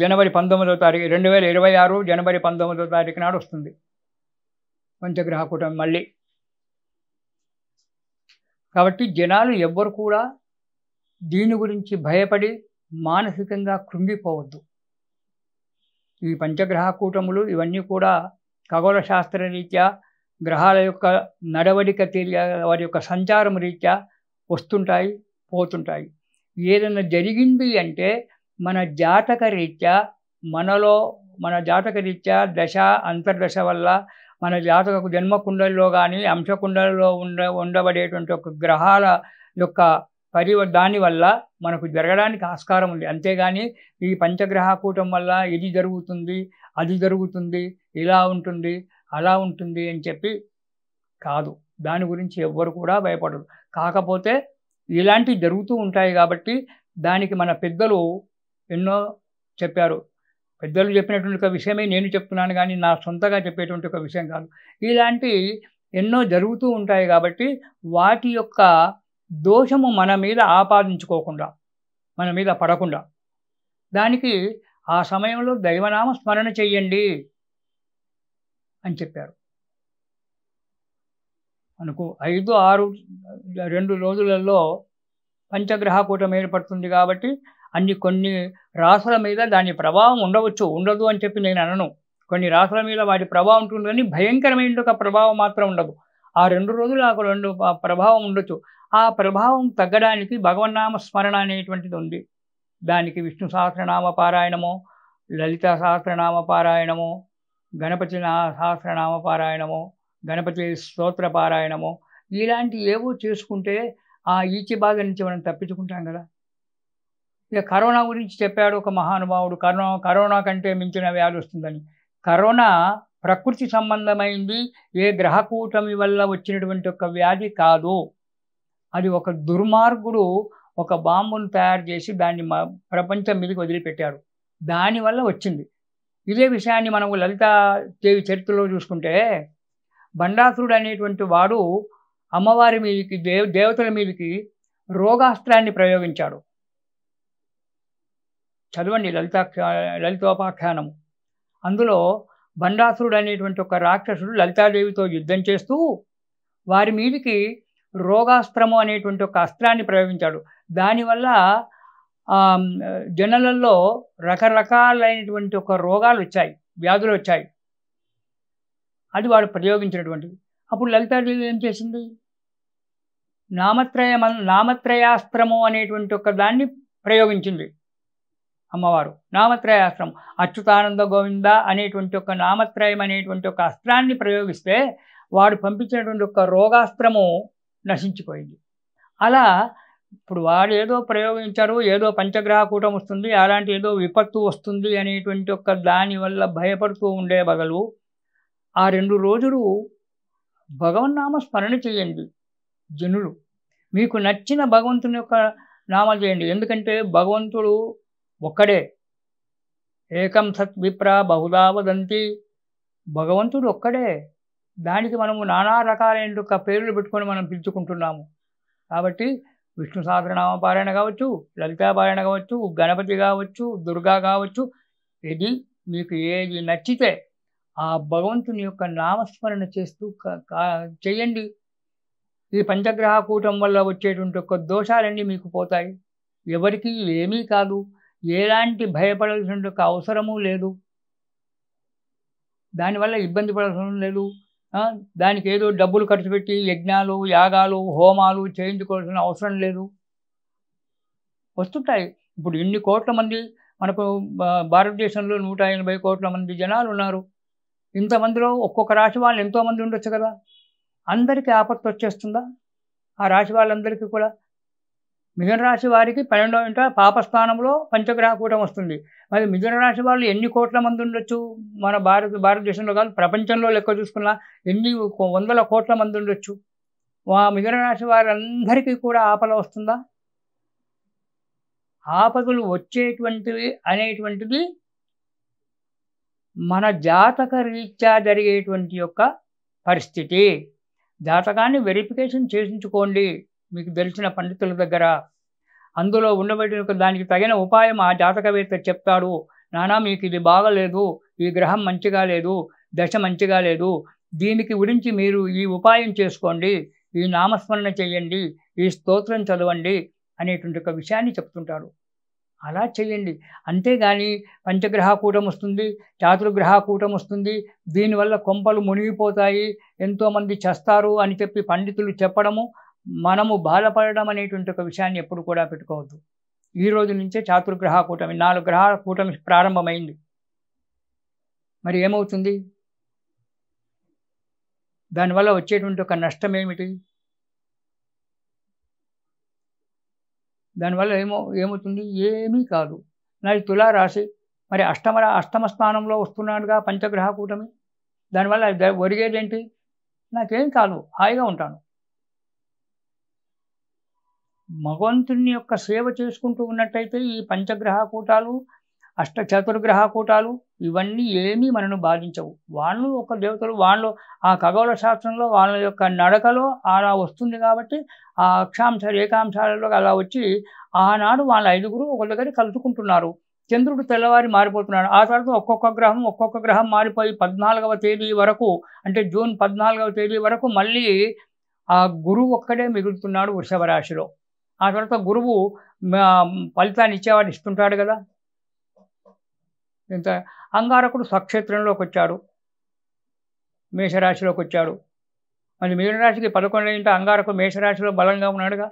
[SPEAKER 1] జనవరి పంతొమ్మిదో తారీఖు రెండు వేల ఇరవై ఆరు జనవరి పంతొమ్మిదో తారీఖు నాడు వస్తుంది పంచగ్రహ కూటమి మళ్ళీ కాబట్టి జనాలు ఎవ్వరు కూడా దీని గురించి భయపడి మానసికంగా కృంగిపోవద్దు ఈ పంచగ్రహ కూటములు ఇవన్నీ కూడా ఖగోళ శాస్త్ర రీత్యా గ్రహాల యొక్క నడవడిక వారి యొక్క సంచారం రీత్యా వస్తుంటాయి పోతుంటాయి ఏదైనా జరిగింది అంటే మన జాతక రీత్యా మనలో మన జాతక రీత్యా దశ అంతర్దశ వల్ల మన జాతక జన్మకుండల్లో కానీ అంశకుండల్లో ఉండ ఉండబడేటువంటి ఒక గ్రహాల యొక్క పరి వల్ల మనకు జరగడానికి ఆస్కారం ఉంది అంతేగాని ఈ పంచగ్రహకూటం వల్ల ఇది జరుగుతుంది అది జరుగుతుంది ఇలా ఉంటుంది అలా ఉంటుంది అని చెప్పి కాదు దాని గురించి ఎవ్వరు కూడా భయపడరు కాకపోతే ఇలాంటివి జరుగుతూ ఉంటాయి కాబట్టి దానికి మన పెద్దలు ఎన్నో చెప్పారు పెద్దలు చెప్పినటువంటి ఒక విషయమే నేను చెప్తున్నాను కానీ నా సొంతగా చెప్పేటువంటి ఒక విషయం కాదు ఇలాంటి ఎన్నో జరుగుతూ ఉంటాయి కాబట్టి వాటి యొక్క దోషము మన మీద ఆపాదించుకోకుండా మన మీద పడకుండా దానికి ఆ సమయంలో దైవనామ స్మరణ చెయ్యండి అని చెప్పారు మనకు ఐదు ఆరు రెండు రోజులలో పంచగ్రహ కూటమి ఏర్పడుతుంది కాబట్టి అన్ని కొన్ని రాసుల మీద దాని ప్రభావం ఉండవచ్చు ఉండదు అని చెప్పి నేను అనను కొన్ని రాసుల మీద వాటి ప్రభావం ఉంటుంది కానీ భయంకరమైన ఒక ప్రభావం మాత్రం ఉండదు ఆ రెండు రోజులు ఆ రెండు ప్రభావం ఉండొచ్చు ఆ ప్రభావం తగ్గడానికి భగవన్నామ స్మరణ అనేటువంటిది ఉంది దానికి విష్ణు సహస్రనామ పారాయణము లలిత సహస్రనామ పారాయణము గణపతి సహస్రనామ పారాయణము గణపతి స్తోత్ర పారాయణము ఇలాంటి ఏవో చేసుకుంటే ఆ ఈచి బాధ నుంచి మనం తప్పించుకుంటాం కదా ఇక కరోనా గురించి చెప్పాడు ఒక మహానుభావుడు కరోనా కరోనా కంటే మించిన వ్యాధి వస్తుందని కరోనా ప్రకృతి సంబంధమైంది ఏ గ్రహకూటమి వల్ల వచ్చినటువంటి ఒక వ్యాధి కాదు అది ఒక దుర్మార్గుడు ఒక బాంబును తయారు చేసి దాన్ని ప్రపంచం మీదకి వదిలిపెట్టాడు దానివల్ల వచ్చింది ఇదే విషయాన్ని మనం లలితాదేవి చరిత్రలో చూసుకుంటే బండాసురుడు అనేటువంటి వాడు అమ్మవారి మీదకి దేవ దేవతల మీదకి రోగాస్త్రాన్ని ప్రయోగించాడు చదవండి లలితాఖ్యా లలితోపాఖ్యానము అందులో బండాసురుడు అనేటువంటి ఒక రాక్షసుడు లలితాదేవితో యుద్ధం చేస్తూ వారి మీదికి రోగాస్త్రము అనేటువంటి ఒక అస్త్రాన్ని ప్రయోగించాడు దానివల్ల జనలలో రకరకాలైనటువంటి ఒక రోగాలు వచ్చాయి వ్యాధులు వచ్చాయి అది వాడు ప్రయోగించినటువంటిది అప్పుడు లలితాదేవి ఏం చేసింది నామత్రయ నామత్రయాస్త్రము అనేటువంటి ఒక దాన్ని ప్రయోగించింది అమ్మవారు అస్త్రం అచ్యుతానంద గోవింద అనేటువంటి ఒక నామత్రయం అనేటువంటి ఒక అస్త్రాన్ని ప్రయోగిస్తే వాడు పంపించినటువంటి ఒక రోగాస్త్రము నశించిపోయింది అలా ఇప్పుడు వాడు ఏదో ప్రయోగించారు ఏదో పంచగ్రహ కూటం వస్తుంది అలాంటి ఏదో విపత్తు వస్తుంది అనేటువంటి ఒక దానివల్ల భయపడుతూ ఉండే బదులు ఆ రెండు రోజులు భగవన్నామ స్మరణ చేయండి జనులు మీకు నచ్చిన భగవంతుని యొక్క నామాలు చేయండి ఎందుకంటే భగవంతుడు ఒక్కడే ఏకం సత్విప్ర బహుదా వదంతి భగవంతుడు ఒక్కడే దానికి మనము నానా రకాలైన పేర్లు పెట్టుకొని మనం పిలుచుకుంటున్నాము కాబట్టి విష్ణు సహస్రనామ పారాయణ కావచ్చు లలితా పారాయణ కావచ్చు గణపతి కావచ్చు దుర్గా కావచ్చు ఇది మీకు ఏది నచ్చితే ఆ భగవంతుని యొక్క నామస్మరణ చేస్తూ చేయండి ఈ పంచగ్రహ కూటం వల్ల వచ్చేటువంటి ఒక దోషాలన్నీ మీకు పోతాయి ఎవరికి ఏమీ కాదు ఎలాంటి భయపడాల్సిన అవసరము లేదు దానివల్ల ఇబ్బంది పడాల్సిన లేదు దానికి ఏదో డబ్బులు ఖర్చు పెట్టి యజ్ఞాలు యాగాలు హోమాలు చేయించుకోవాల్సిన అవసరం లేదు వస్తుంటాయి ఇప్పుడు ఇన్ని కోట్ల మంది మనకు భారతదేశంలో నూట ఎనభై కోట్ల మంది జనాలు ఉన్నారు ఇంతమందిలో ఒక్కొక్క రాశి వాళ్ళు ఎంతోమంది ఉండొచ్చు కదా అందరికీ ఆపత్తి వచ్చేస్తుందా ఆ రాశి వాళ్ళందరికీ కూడా మిథున రాశి వారికి పన్నెండవ ఇంట పాపస్థానంలో పంచగ్రహకూటం వస్తుంది మరి మిథున రాశి వాళ్ళు ఎన్ని కోట్ల మంది ఉండొచ్చు మన భారత భారతదేశంలో కాదు ప్రపంచంలో లెక్క చూసుకున్నా ఎన్ని వందల కోట్ల మంది ఉండొచ్చు ఆ మిథున రాశి వారందరికీ కూడా ఆపద వస్తుందా ఆపదలు వచ్చేటువంటివి అనేటువంటిది మన జాతక రీత్యా జరిగేటువంటి యొక్క పరిస్థితి జాతకాన్ని వెరిఫికేషన్ చేయించుకోండి మీకు తెలిసిన పండితుల దగ్గర అందులో ఉండబడిన దానికి తగిన ఉపాయం ఆ జాతకవేత్త చెప్తాడు నానా మీకు ఇది బాగలేదు ఈ గ్రహం మంచిగా లేదు దశ మంచిగా లేదు దీనికి గురించి మీరు ఈ ఉపాయం చేసుకోండి ఈ నామస్మరణ చేయండి ఈ స్తోత్రం చదవండి అనేటువంటి ఒక విషయాన్ని చెప్తుంటారు అలా చేయండి అంతేగాని కూటం వస్తుంది కూటం వస్తుంది దీనివల్ల కొంపలు మునిగిపోతాయి ఎంతోమంది చేస్తారు అని చెప్పి పండితులు చెప్పడము మనము బాధపడడం అనేటువంటి ఒక విషయాన్ని ఎప్పుడు కూడా పెట్టుకోవద్దు ఈ రోజు నుంచే చాతుర్గ్రహ కూటమి నాలుగు గ్రహాల కూటమి ప్రారంభమైంది మరి ఏమవుతుంది దానివల్ల వచ్చేటువంటి ఒక నష్టం ఏమిటి దానివల్ల ఏమో ఏమవుతుంది ఏమీ కాదు నాది తులా రాసి మరి అష్టమ అష్టమ స్థానంలో వస్తున్నాడుగా పంచగ్రహ కూటమి దానివల్ల ఒరిగేదేంటి నాకేం కాదు హాయిగా ఉంటాను భగవంతుని యొక్క సేవ చేసుకుంటూ ఉన్నట్టయితే ఈ పంచగ్రహ కూటాలు అష్ట చతుర్గ్రహ కూటాలు ఇవన్నీ ఏమీ మనను బాధించవు వాళ్ళు ఒక దేవతలు వాళ్ళు ఆ ఖగోళ శాస్త్రంలో వాళ్ళ యొక్క నడకలో అలా వస్తుంది కాబట్టి ఆ అక్షాంశ ఏకాంశాలలో అలా వచ్చి ఆనాడు వాళ్ళ ఐదుగురు ఒక దగ్గర కలుసుకుంటున్నారు చంద్రుడు తెల్లవారి మారిపోతున్నాడు ఆ తర్వాత ఒక్కొక్క గ్రహం ఒక్కొక్క గ్రహం మారిపోయి పద్నాలుగవ తేదీ వరకు అంటే జూన్ పద్నాలుగవ తేదీ వరకు మళ్ళీ ఆ గురువు ఒక్కడే మిగులుతున్నాడు వృషభ రాశిలో ఆ తర్వాత గురువు ఫలితాన్ని ఇచ్చేవాడు ఇస్తుంటాడు కదా ఇంత అంగారకుడు స్వక్షేత్రంలోకి వచ్చాడు మేషరాశిలోకి వచ్చాడు మరి రాశికి పదకొండు ఇంట అంగారకు మేషరాశిలో బలంగా ఉన్నాడుగా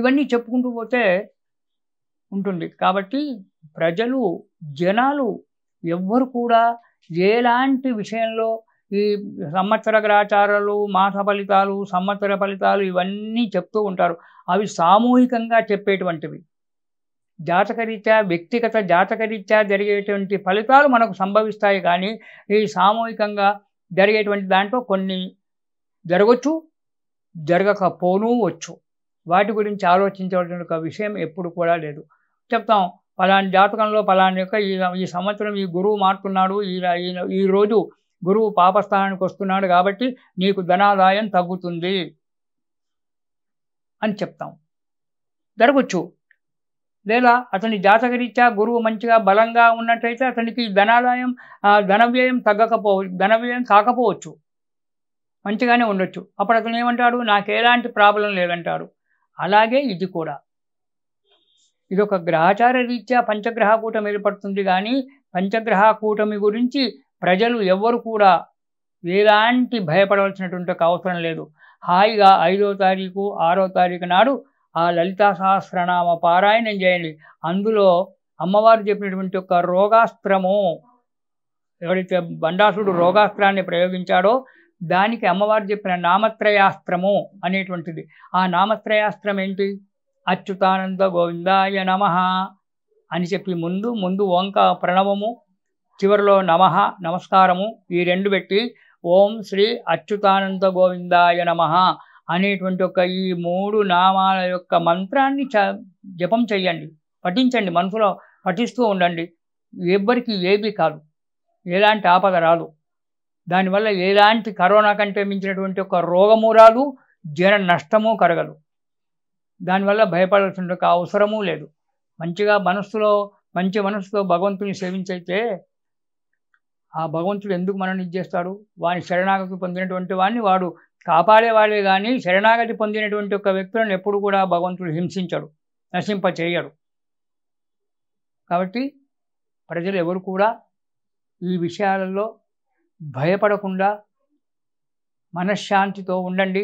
[SPEAKER 1] ఇవన్నీ చెప్పుకుంటూ పోతే ఉంటుంది కాబట్టి ప్రజలు జనాలు ఎవ్వరు కూడా ఎలాంటి విషయంలో ఈ సంవత్సర గ్రాచారాలు మాస ఫలితాలు సంవత్సర ఫలితాలు ఇవన్నీ చెప్తూ ఉంటారు అవి సామూహికంగా చెప్పేటువంటివి జాతకరీత్యా వ్యక్తిగత జాతకరీత్యా జరిగేటువంటి ఫలితాలు మనకు సంభవిస్తాయి కానీ ఈ సామూహికంగా జరిగేటువంటి దాంట్లో కొన్ని జరగచ్చు జరగకపోనూ వచ్చు వాటి గురించి ఆలోచించవలసిన ఒక విషయం ఎప్పుడు కూడా లేదు చెప్తాం పలాని జాతకంలో పలాని యొక్క ఈ సంవత్సరం ఈ గురువు మారుతున్నాడు ఈ ఈరోజు గురువు పాపస్థానానికి వస్తున్నాడు కాబట్టి నీకు ధనాదాయం తగ్గుతుంది అని చెప్తాం జరగచ్చు లేదా అతని జాతకరీత్యా గురువు మంచిగా బలంగా ఉన్నట్టయితే అతనికి ధనాదాయం ధనవ్యయం తగ్గకపో ధనవ్యయం కాకపోవచ్చు మంచిగానే ఉండొచ్చు అప్పుడు అతను ఏమంటాడు నాకు ఎలాంటి ప్రాబ్లం లేదంటాడు అలాగే ఇది కూడా ఇది ఒక గ్రహాచార రీత్యా పంచగ్రహ ఏర్పడుతుంది కానీ పంచగ్రహ కూటమి గురించి ప్రజలు ఎవ్వరు కూడా ఎలాంటి భయపడవలసినటువంటి అవసరం లేదు హాయిగా ఐదో తారీఖు ఆరో తారీఖు నాడు ఆ లలిత సహస్రనామ పారాయణం చేయండి అందులో అమ్మవారు చెప్పినటువంటి ఒక రోగాస్త్రము ఎవరైతే బండాసుడు రోగాస్త్రాన్ని ప్రయోగించాడో దానికి అమ్మవారు చెప్పిన నామత్రయాస్త్రము అనేటువంటిది ఆ నామత్రయాస్త్రం ఏంటి అచ్యుతానంద గోవిందాయ నమ అని చెప్పి ముందు ముందు ఓంక ప్రణవము చివరిలో నమ నమస్కారము ఈ రెండు పెట్టి ఓం శ్రీ అచ్యుతానంద గోవిందాయ నమ అనేటువంటి ఒక ఈ మూడు నామాల యొక్క మంత్రాన్ని జపం చేయండి పఠించండి మనసులో పఠిస్తూ ఉండండి ఎవ్వరికి ఏది కాదు ఎలాంటి ఆపద రాదు దానివల్ల ఎలాంటి కరోనా కంటే మించినటువంటి ఒక రోగము రాదు జన నష్టము కరగదు దానివల్ల భయపడాల్సిన అవసరమూ లేదు మంచిగా మనస్సులో మంచి మనస్సుతో భగవంతుని సేవించైతే ఆ భగవంతుడు ఎందుకు మనల్ని ఇచ్చేస్తాడు వాని శరణాగతి పొందినటువంటి వాడిని వాడు కాపాడేవాడే కానీ శరణాగతి పొందినటువంటి ఒక వ్యక్తులను ఎప్పుడు కూడా భగవంతుడు హింసించడు నశింప చేయడు కాబట్టి ప్రజలు ఎవరు కూడా ఈ విషయాలలో భయపడకుండా మనశ్శాంతితో ఉండండి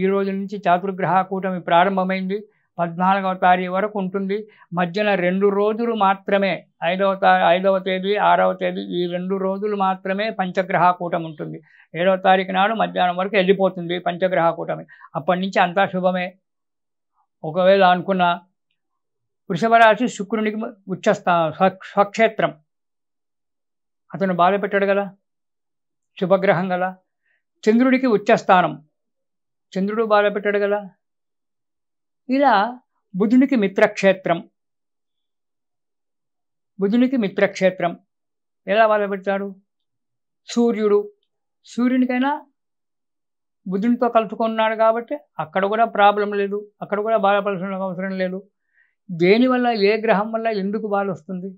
[SPEAKER 1] ఈ రోజు నుంచి చాతుర్గ్రహ కూటమి ప్రారంభమైంది పద్నాలుగవ తారీఖు వరకు ఉంటుంది మధ్యన రెండు రోజులు మాత్రమే ఐదవ తా ఐదవ తేదీ ఆరవ తేదీ ఈ రెండు రోజులు మాత్రమే పంచగ్రహ కూటమి ఉంటుంది ఏడవ తారీఖు నాడు మధ్యాహ్నం వరకు వెళ్ళిపోతుంది పంచగ్రహ కూటమి అప్పటి నుంచి అంతా శుభమే ఒకవేళ అనుకున్న వృషభ రాశి శుక్రునికి ఉచ్చస్థా స్వక్షేత్రం అతను బాధ పెట్టాడు కదా శుభగ్రహం గల చంద్రుడికి ఉచ్చస్థానం చంద్రుడు బాధ పెట్టాడు కదా ఇలా బుధునికి మిత్రక్షేత్రం బుధునికి మిత్రక్షేత్రం ఎలా వాళ్ళ పెడతాడు సూర్యుడు సూర్యునికైనా బుధునితో కలుపుకున్నాడు కాబట్టి అక్కడ కూడా ప్రాబ్లం లేదు అక్కడ కూడా బాధపడాల్సిన అవసరం లేదు దేనివల్ల ఏ గ్రహం వల్ల ఎందుకు బాధ వస్తుంది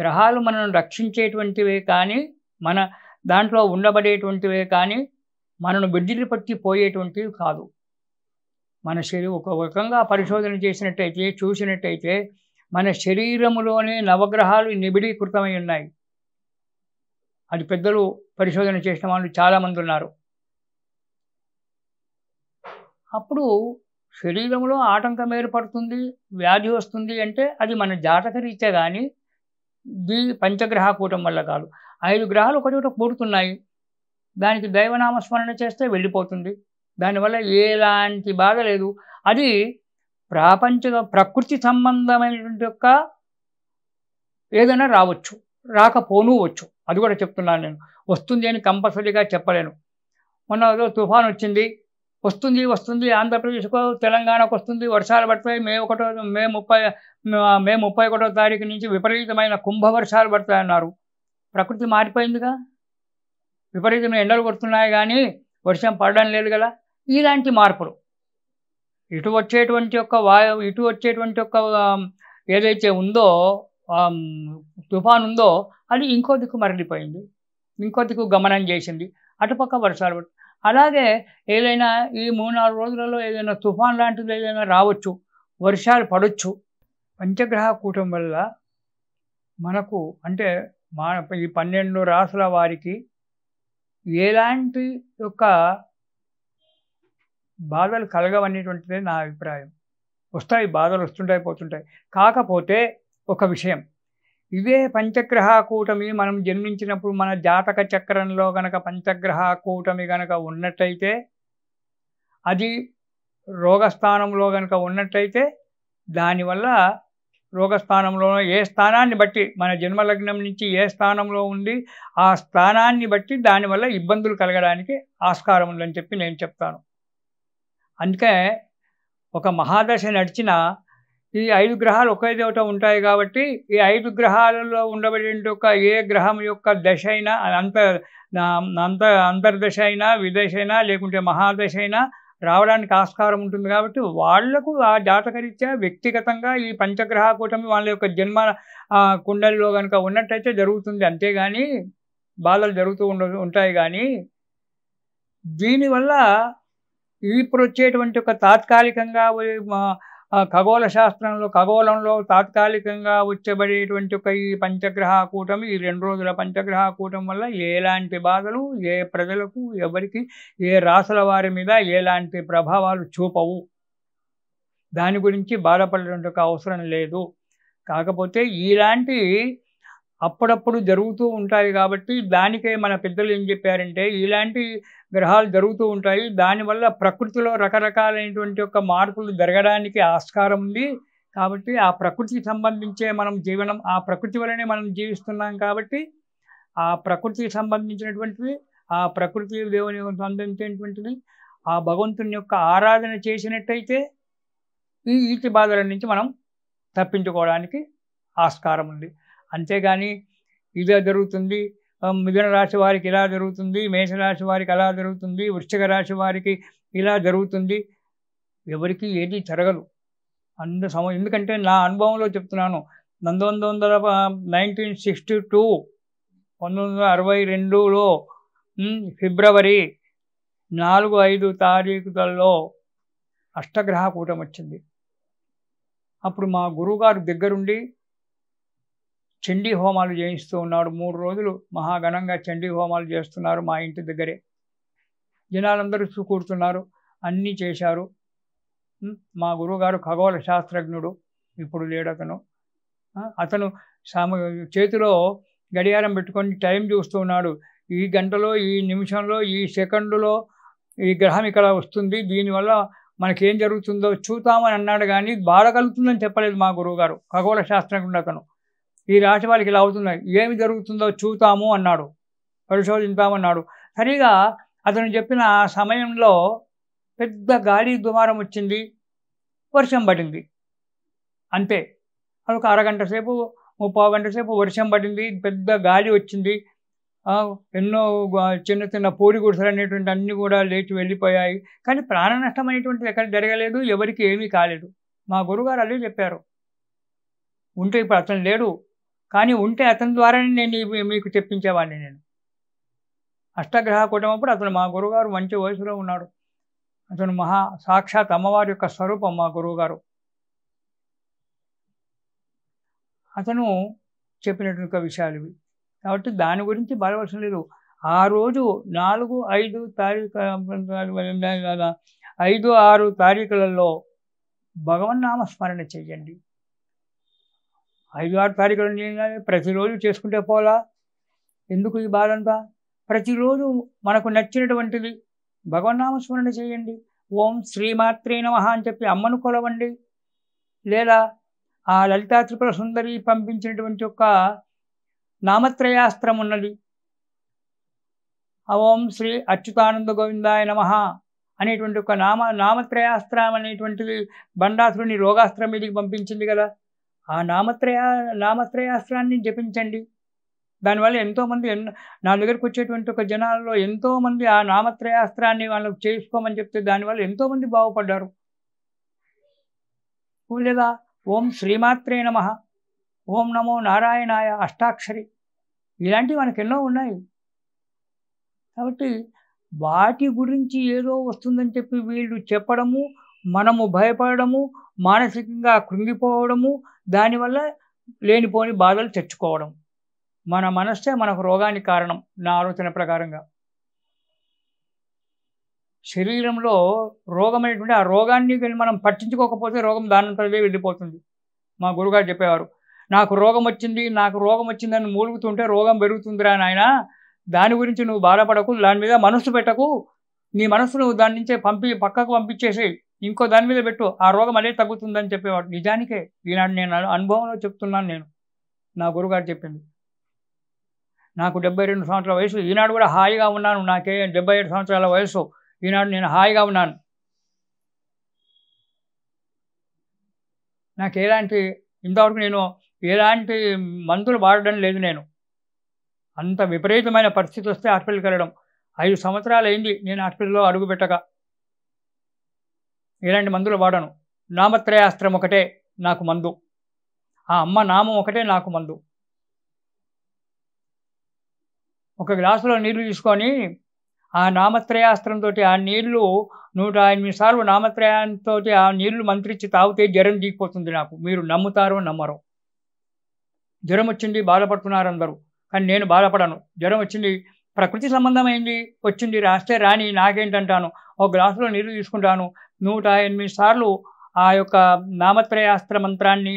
[SPEAKER 1] గ్రహాలు మనను రక్షించేటువంటివే కానీ మన దాంట్లో ఉండబడేటువంటివే కానీ మనను బిడ్డిని పట్టి పోయేటువంటివి కాదు మన శరీరం ఒక రకంగా పరిశోధన చేసినట్టయితే చూసినట్టయితే మన శరీరంలోనే నవగ్రహాలు నిబిడీకృతమై ఉన్నాయి అది పెద్దలు పరిశోధన చేసిన వాళ్ళు చాలామంది ఉన్నారు అప్పుడు శరీరంలో ఆటంకం ఏర్పడుతుంది వ్యాధి వస్తుంది అంటే అది మన జాతక రీత్యా కానీ ది పంచగ్రహ కూటం వల్ల కాదు ఐదు గ్రహాలు ఒకటి ఒకటి కూడుతున్నాయి దానికి దైవనామస్మరణ చేస్తే వెళ్ళిపోతుంది దానివల్ల ఎలాంటి బాధ లేదు అది ప్రాపంచ ప్రకృతి సంబంధమైనటువంటి యొక్క ఏదైనా రావచ్చు రాకపోను వచ్చు అది కూడా చెప్తున్నాను నేను వస్తుంది అని కంపల్సరీగా చెప్పలేను మొన్న తుఫాన్ వచ్చింది వస్తుంది వస్తుంది ఆంధ్రప్రదేశ్కు తెలంగాణకు వస్తుంది వర్షాలు పడతాయి మే ఒకటో మే ముప్పై మే ముప్పై ఒకటో తారీఖు నుంచి విపరీతమైన కుంభ వర్షాలు పడతాయన్నారు ప్రకృతి మారిపోయిందిగా విపరీతమైన ఎండలు కొడుతున్నాయి కానీ వర్షం పడడం లేదు కదా ఇలాంటి మార్పులు ఇటు వచ్చేటువంటి యొక్క వాయు ఇటు వచ్చేటువంటి యొక్క ఏదైతే ఉందో తుఫాన్ ఉందో అది ఇంకో దిక్కు మరలిపోయింది ఇంకో దిక్కు గమనం చేసింది అటుపక్క వర్షాలు అలాగే ఏదైనా ఈ మూడు నాలుగు రోజులలో ఏదైనా తుఫాన్ లాంటిది ఏదైనా రావచ్చు వర్షాలు పడవచ్చు పంచగ్రహ కూటం వల్ల మనకు అంటే మా ఈ పన్నెండు రాసుల వారికి ఎలాంటి యొక్క బాధలు కలగవనేటువంటిదే నా అభిప్రాయం వస్తాయి బాధలు వస్తుంటాయి పోతుంటాయి కాకపోతే ఒక విషయం ఇవే పంచగ్రహ కూటమి మనం జన్మించినప్పుడు మన జాతక చక్రంలో గనక పంచగ్రహ కూటమి గనక ఉన్నట్టయితే అది రోగస్థానంలో గనక ఉన్నట్టయితే దానివల్ల రోగస్థానంలో ఏ స్థానాన్ని బట్టి మన జన్మలగ్నం నుంచి ఏ స్థానంలో ఉంది ఆ స్థానాన్ని బట్టి దానివల్ల ఇబ్బందులు కలగడానికి ఆస్కారం ఉందని చెప్పి నేను చెప్తాను అందుకే ఒక మహాదశ నడిచిన ఈ ఐదు గ్రహాలు ఒకే దేవట ఉంటాయి కాబట్టి ఈ ఐదు గ్రహాలలో ఉండబడిన యొక్క ఏ గ్రహం యొక్క దశ అయినా అంత అంత అంతర్దశ అయినా విదశ అయినా లేకుంటే మహాదశ అయినా రావడానికి ఆస్కారం ఉంటుంది కాబట్టి వాళ్లకు ఆ జాతకరీత్యా వ్యక్తిగతంగా ఈ పంచగ్రహ కూటమి వాళ్ళ యొక్క జన్మ కుండల్లో కనుక ఉన్నట్టయితే జరుగుతుంది అంతేగాని బాధలు జరుగుతూ ఉండ ఉంటాయి కానీ దీనివల్ల ఇప్పుడు వచ్చేటువంటి ఒక తాత్కాలికంగా ఖగోళ శాస్త్రంలో ఖగోళంలో తాత్కాలికంగా వచ్చబడేటువంటి ఒక ఈ పంచగ్రహ కూటమి ఈ రెండు రోజుల పంచగ్రహ కూటం వల్ల ఎలాంటి బాధలు ఏ ప్రజలకు ఎవరికి ఏ రాసుల వారి మీద ఎలాంటి ప్రభావాలు చూపవు దాని గురించి బాధపడేటువంటి అవసరం లేదు కాకపోతే ఇలాంటి అప్పుడప్పుడు జరుగుతూ ఉంటాయి కాబట్టి దానికే మన పెద్దలు ఏం చెప్పారంటే ఇలాంటి గ్రహాలు జరుగుతూ ఉంటాయి దానివల్ల ప్రకృతిలో రకరకాలైనటువంటి యొక్క మార్పులు జరగడానికి ఆస్కారం ఉంది కాబట్టి ఆ ప్రకృతికి సంబంధించే మనం జీవనం ఆ ప్రకృతి వలనే మనం జీవిస్తున్నాం కాబట్టి ఆ ప్రకృతికి సంబంధించినటువంటివి ఆ ప్రకృతి దేవుని సంబంధించినటువంటివి ఆ భగవంతుని యొక్క ఆరాధన చేసినట్టయితే ఈ ఈతి బాధల నుంచి మనం తప్పించుకోవడానికి ఆస్కారం ఉంది అంతేగాని ఇదే జరుగుతుంది మిథున రాశి వారికి ఇలా జరుగుతుంది మేషరాశి వారికి అలా జరుగుతుంది వృశ్చిక రాశి వారికి ఇలా జరుగుతుంది ఎవరికి ఏది జరగదు అంత సమయం ఎందుకంటే నా అనుభవంలో చెప్తున్నాను పంతొమ్మిది వందల నైన్టీన్ సిక్స్టీ టూ పంతొమ్మిది వందల అరవై రెండులో ఫిబ్రవరి నాలుగు ఐదు తారీఖులలో అష్టగ్రహ కూటమి వచ్చింది అప్పుడు మా గురువుగారు దగ్గరుండి చండీ హోమాలు చేయిస్తూ ఉన్నాడు మూడు రోజులు మహాఘనంగా చండీ హోమాలు చేస్తున్నారు మా ఇంటి దగ్గరే జనాలందరూ చూకూరుతున్నారు అన్నీ చేశారు మా గురువుగారు ఖగోళ శాస్త్రజ్ఞుడు ఇప్పుడు లేడతను అతను సామ చేతిలో గడియారం పెట్టుకొని టైం చూస్తూ ఉన్నాడు ఈ గంటలో ఈ నిమిషంలో ఈ సెకండులో ఈ గ్రహం ఇక్కడ వస్తుంది దీనివల్ల మనకేం జరుగుతుందో చూద్దామని అన్నాడు కానీ బాధ కలుగుతుందని చెప్పలేదు మా గురువుగారు ఖగోళ శాస్త్రజ్ఞుడు అతను ఈ రాశి వాళ్ళకి ఇలా అవుతున్నాయి ఏమి జరుగుతుందో చూతాము అన్నాడు పరిశోధించామన్నాడు సరిగా అతను చెప్పిన సమయంలో పెద్ద గాలి దుమారం వచ్చింది వర్షం పడింది అంతే అది ఒక అరగంట సేపు ముప్పై గంట సేపు వర్షం పడింది పెద్ద గాలి వచ్చింది ఎన్నో చిన్న చిన్న పూరి గుడిసలు అనేటువంటి అన్నీ కూడా లేచి వెళ్ళిపోయాయి కానీ ప్రాణ నష్టం అనేటువంటిది ఎక్కడ జరగలేదు ఎవరికి ఏమీ కాలేదు మా గురుగారు అదే చెప్పారు ఉంటే ఇప్పుడు అతను లేడు కానీ ఉంటే అతని ద్వారానే నేను మీకు చెప్పించేవాడిని నేను అష్టగ్రహ కుటుంబప్పుడు అతను మా గురువుగారు మంచి వయసులో ఉన్నాడు అతను మహా సాక్షాత్ అమ్మవారి యొక్క స్వరూపం మా గురువుగారు అతను చెప్పినటువంటి విషయాలు ఇవి కాబట్టి దాని గురించి బాధపడవలసిన లేదు ఆ రోజు నాలుగు ఐదు తారీఖు ఐదు ఆరు తారీఖులలో భగవన్నామ స్మరణ చేయండి ఐదు ఆరు తారీఖులు చేయాలి ప్రతిరోజు చేసుకుంటే పోలా ఎందుకు ఈ బాధంతా ప్రతిరోజు మనకు నచ్చినటువంటిది భగవన్నామస్మరణ చేయండి ఓం శ్రీమాత్రే నమ అని చెప్పి అమ్మను కొలవండి లేదా ఆ లలితా త్రిపుర సుందరి పంపించినటువంటి యొక్క నామత్రయాస్త్రం ఉన్నది ఓం శ్రీ అచ్యుతానంద గోవిందాయ నమ అనేటువంటి ఒక నామ నామత్రయాస్త్రం అనేటువంటిది బండాసురుని రోగాస్త్రం మీదకి పంపించింది కదా ఆ నామత్రయ నామత్రయాస్త్రాన్ని జపించండి దానివల్ల ఎంతోమంది నా దగ్గరకు వచ్చేటువంటి ఒక జనాల్లో ఎంతోమంది ఆ నామత్రయాస్త్రాన్ని వాళ్ళకు చేసుకోమని చెప్తే దానివల్ల ఎంతోమంది బాగుపడ్డారు లేదా ఓం శ్రీమాత్రే నమ ఓం నమో నారాయణాయ అష్టాక్షరి ఇలాంటివి మనకు ఎన్నో ఉన్నాయి కాబట్టి వాటి గురించి ఏదో వస్తుందని చెప్పి వీళ్ళు చెప్పడము మనము భయపడము మానసికంగా కృంగిపోవడము దానివల్ల లేనిపోని బాధలు తెచ్చుకోవడం మన మనస్సే మనకు రోగానికి కారణం నా ఆలోచన ప్రకారంగా శరీరంలో రోగమైనటువంటి ఆ రోగాన్ని మనం పట్టించుకోకపోతే రోగం దానంతరమే వెళ్ళిపోతుంది మా గురుగారు చెప్పేవారు నాకు రోగం వచ్చింది నాకు రోగం వచ్చిందని మూలుగుతుంటే రోగం పెరుగుతుందిరా నాయన దాని గురించి నువ్వు బాధపడకు దాని మీద మనస్సు పెట్టకు నీ మనస్సును దాని నుంచే పంపి పక్కకు పంపించేసేవి ఇంకో దాని మీద పెట్టు ఆ రోగం అదే తగ్గుతుందని చెప్పేవాడు నిజానికే ఈనాడు నేను అనుభవంలో చెప్తున్నాను నేను నా గురుగారు చెప్పింది నాకు డెబ్బై రెండు సంవత్సరాల వయసు ఈనాడు కూడా హాయిగా ఉన్నాను నాకే డెబ్బై ఏడు సంవత్సరాల వయసు ఈనాడు నేను హాయిగా ఉన్నాను నాకు ఎలాంటి ఇంతవరకు నేను ఎలాంటి మందులు వాడడం లేదు నేను అంత విపరీతమైన పరిస్థితి వస్తే హాస్పిటల్కి వెళ్ళడం ఐదు సంవత్సరాలు అయింది నేను హాస్పిటల్లో అడుగుపెట్టక ఇలాంటి మందులు వాడను నామత్రయాస్త్రం ఒకటే నాకు మందు ఆ అమ్మ నామం ఒకటే నాకు మందు ఒక గ్లాసులో నీళ్లు తీసుకొని ఆ నామత్రయాస్త్రంతో ఆ నీళ్లు నూట ఎనిమిది సార్లు నామత్రయాంతో ఆ నీళ్లు మంత్రించి తాగితే జ్వరం దిగిపోతుంది నాకు మీరు నమ్ముతారో నమ్మరు జ్వరం వచ్చింది బాధపడుతున్నారు అందరూ కానీ నేను బాధపడను జ్వరం వచ్చింది ప్రకృతి సంబంధమైంది వచ్చింది రాస్తే రాని నాకేంటంటాను ఒక గ్లాసులో నీళ్లు తీసుకుంటాను నూట ఎనిమిది సార్లు ఆ యొక్క నామత్రయాస్త్ర మంత్రాన్ని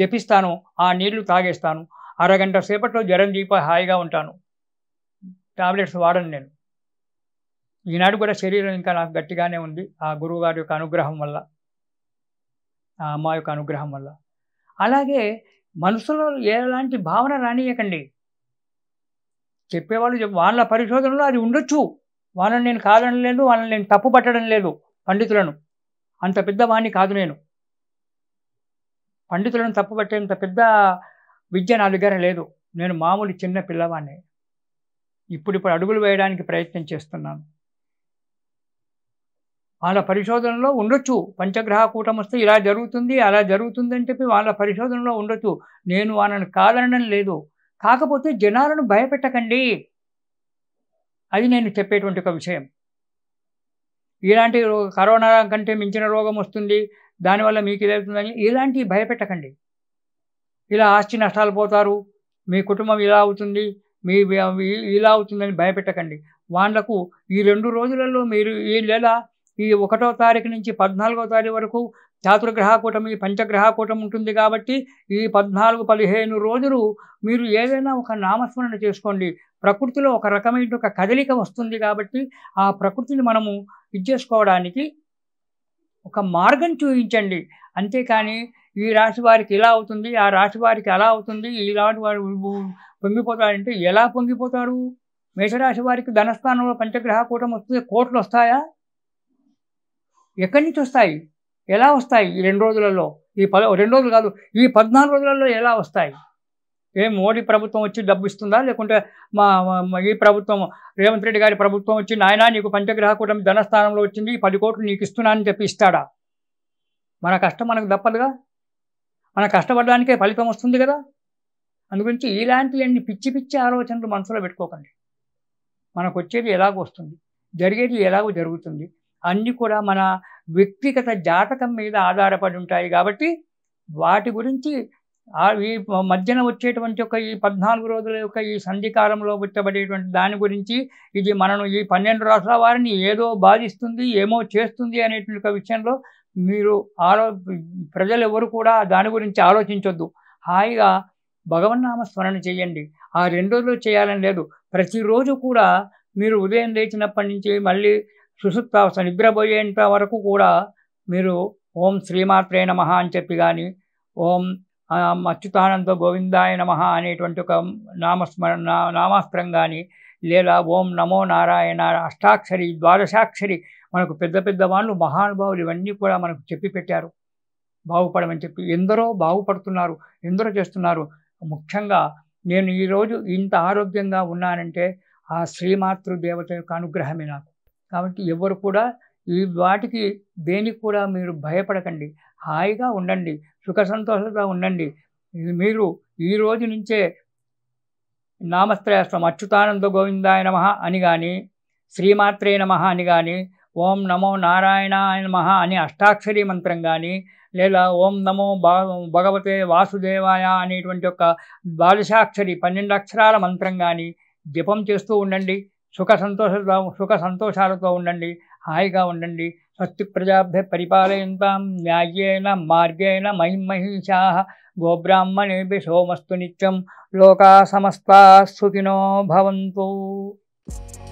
[SPEAKER 1] జపిస్తాను ఆ నీళ్లు తాగేస్తాను అరగంట సేపట్లో జ్వరం దీప హాయిగా ఉంటాను టాబ్లెట్స్ వాడను నేను ఈనాడు కూడా శరీరం ఇంకా నాకు గట్టిగానే ఉంది ఆ గురువు గారి యొక్క అనుగ్రహం వల్ల ఆ అమ్మ యొక్క అనుగ్రహం వల్ల అలాగే మనసులో ఎలాంటి భావన రానియకండి చెప్పేవాళ్ళు వాళ్ళ పరిశోధనలో అది ఉండొచ్చు వాళ్ళని నేను కాదనలేదు వాళ్ళని నేను తప్పు పట్టడం లేదు పండితులను అంత పెద్దవాణ్ణి కాదు నేను పండితులను తప్పుపట్టేంత పెద్ద విద్య నా దగ్గర లేదు నేను మామూలు చిన్న పిల్లవాణ్ణి ఇప్పుడిప్పుడు అడుగులు వేయడానికి ప్రయత్నం చేస్తున్నాను వాళ్ళ పరిశోధనలో ఉండొచ్చు పంచగ్రహ కూటం వస్తే ఇలా జరుగుతుంది అలా జరుగుతుంది అని చెప్పి వాళ్ళ పరిశోధనలో ఉండొచ్చు నేను వాళ్ళని కాదనడం లేదు కాకపోతే జనాలను భయపెట్టకండి అది నేను చెప్పేటువంటి ఒక విషయం ఇలాంటి కరోనా కంటే మించిన రోగం వస్తుంది దానివల్ల మీకు ఇదవుతుందని ఇలాంటివి భయపెట్టకండి ఇలా ఆస్తి నష్టాలు పోతారు మీ కుటుంబం ఇలా అవుతుంది మీ ఇలా అవుతుందని భయపెట్టకండి వాళ్ళకు ఈ రెండు రోజులలో మీరు ఈ నెల ఈ ఒకటో తారీఖు నుంచి పద్నాలుగో తారీఖు వరకు పంచగ్రహ కూటమి ఉంటుంది కాబట్టి ఈ పద్నాలుగు పదిహేను రోజులు మీరు ఏదైనా ఒక నామస్మరణ చేసుకోండి ప్రకృతిలో ఒక రకమైన ఒక కదలిక వస్తుంది కాబట్టి ఆ ప్రకృతిని మనము చేసుకోవడానికి ఒక మార్గం చూపించండి అంతేకాని ఈ రాశి వారికి ఇలా అవుతుంది ఆ రాశి వారికి అలా అవుతుంది ఇలాంటి వారు పొంగిపోతారంటే ఎలా పొంగిపోతారు మేషరాశి వారికి ధనస్థానంలో పంచగ్రహ కూటం వస్తుంది కోట్లు వస్తాయా ఎక్కడి నుంచి వస్తాయి ఎలా వస్తాయి ఈ రెండు రోజులలో ఈ పద రెండు రోజులు కాదు ఈ పద్నాలుగు రోజులలో ఎలా వస్తాయి ఏ మోడీ ప్రభుత్వం వచ్చి డబ్బు ఇస్తుందా లేకుంటే మా ఈ ప్రభుత్వం రేవంత్ రెడ్డి గారి ప్రభుత్వం వచ్చి నాయన నీకు పంచగ్రహ కూటమి ధనస్థానంలో వచ్చింది పది కోట్లు నీకు ఇస్తున్నానని చెప్పి ఇస్తాడా మన కష్టం మనకు తప్పదుగా మన కష్టపడడానికే ఫలితం వస్తుంది కదా అందుగురించి ఇలాంటి అన్ని పిచ్చి పిచ్చి ఆలోచనలు మనసులో పెట్టుకోకండి మనకు వచ్చేది ఎలాగో వస్తుంది జరిగేది ఎలాగో జరుగుతుంది అన్నీ కూడా మన వ్యక్తిగత జాతకం మీద ఆధారపడి ఉంటాయి కాబట్టి వాటి గురించి ఈ మధ్యన వచ్చేటువంటి యొక్క ఈ పద్నాలుగు రోజుల యొక్క ఈ సంధికాలంలో పుట్టబడేటువంటి దాని గురించి ఇది మనను ఈ పన్నెండు రాష్ట్రాల వారిని ఏదో బాధిస్తుంది ఏమో చేస్తుంది అనేటువంటి విషయంలో మీరు ఆలో ప్రజలు ఎవరు కూడా దాని గురించి ఆలోచించొద్దు హాయిగా భగవన్నామ స్మరణ చేయండి ఆ రెండు రోజులు చేయాలని లేదు ప్రతిరోజు కూడా మీరు ఉదయం లేచినప్పటి నుంచి మళ్ళీ సుసూప్త నిద్రపోయేంత వరకు కూడా మీరు ఓం శ్రీమాత్రే నమ అని చెప్పి కానీ ఓం అచ్యుతానంద గోవిందాయ నమ అనేటువంటి ఒక నామస్మరణ నామాస్త్రం కానీ లేదా ఓం నమో నారాయణ అష్టాక్షరి ద్వాదశాక్షరి మనకు పెద్ద పెద్ద వాళ్ళు మహానుభావులు ఇవన్నీ కూడా మనకు చెప్పి పెట్టారు బాగుపడమని చెప్పి ఎందరో బాగుపడుతున్నారు ఎందరో చేస్తున్నారు ముఖ్యంగా నేను ఈరోజు ఇంత ఆరోగ్యంగా ఉన్నానంటే ఆ శ్రీమాతృ దేవత యొక్క అనుగ్రహమే నాకు కాబట్టి ఎవరు కూడా ఈ వాటికి దేనికి కూడా మీరు భయపడకండి హాయిగా ఉండండి సుఖ సంతోషంగా ఉండండి మీరు ఈ రోజు నుంచే నామశ్రేష్టం అచ్యుతానంద గోవిందాయ నమ అని కానీ శ్రీమాత్రే నమ అని కానీ ఓం నమో నారాయణాయ నమ అని అష్టాక్షరీ మంత్రం కానీ లేదా ఓం నమో భగవతే వాసుదేవాయ అనేటువంటి యొక్క ద్వాదశాక్షరి పన్నెండు అక్షరాల మంత్రం కానీ జపం చేస్తూ ఉండండి సుఖ సంతోష సుఖ సంతోషాలతో ఉండండి హాయిగా ఉండండి स्वस्ति प्रजाभ्य परिपालयता न्याय्येन मार्गेण महिमहिषा गोब्राह्मणे सोमस्तु नित्यं लोका समस्ता सुखिनो भवन्तु